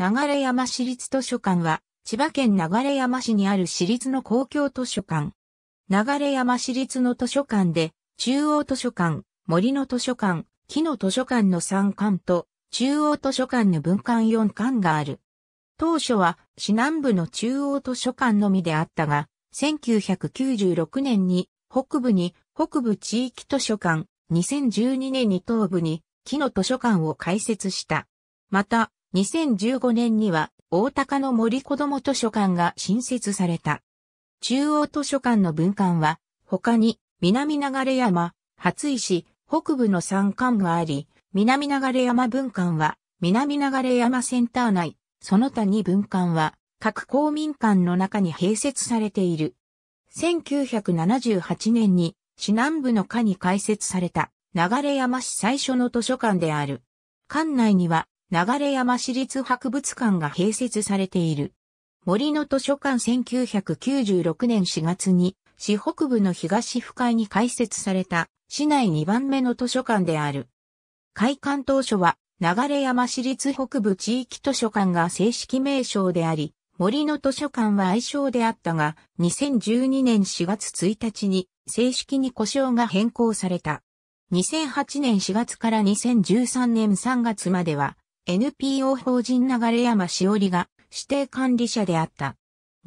流山市立図書館は、千葉県流山市にある市立の公共図書館。流山市立の図書館で、中央図書館、森の図書館、木の図書館の3館と、中央図書館の分館4館がある。当初は、市南部の中央図書館のみであったが、1996年に、北部に北部地域図書館、2012年に東部に木の図書館を開設した。また、2015年には大高の森子ども図書館が新設された。中央図書館の文館は、他に南流山、初石、北部の山間があり、南流山文館は、南流山センター内、その他に文館は、各公民館の中に併設されている。1978年に、市南部の課に開設された、流山市最初の図書館である。館内には、流山市立博物館が併設されている。森の図書館1996年4月に、市北部の東深井に開設された、市内2番目の図書館である。開館当初は、流山市立北部地域図書館が正式名称であり、森の図書館は愛称であったが、2012年4月1日に正式に故障が変更された。2008年4月から2013年3月までは、NPO 法人流山しおりが指定管理者であった。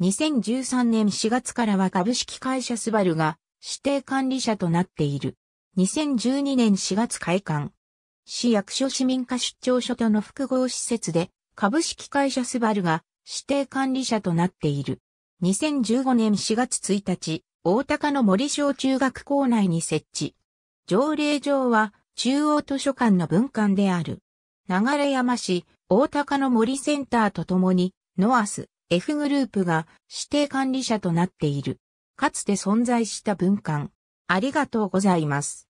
2013年4月からは株式会社スバルが指定管理者となっている。2012年4月開館。市役所市民課出張所との複合施設で株式会社スバルが指定管理者となっている。2015年4月1日、大高の森小中学校内に設置。条例上は中央図書館の文館である。流山市、大高の森センターとともに、ノアス、F グループが指定管理者となっている。かつて存在した文館。ありがとうございます。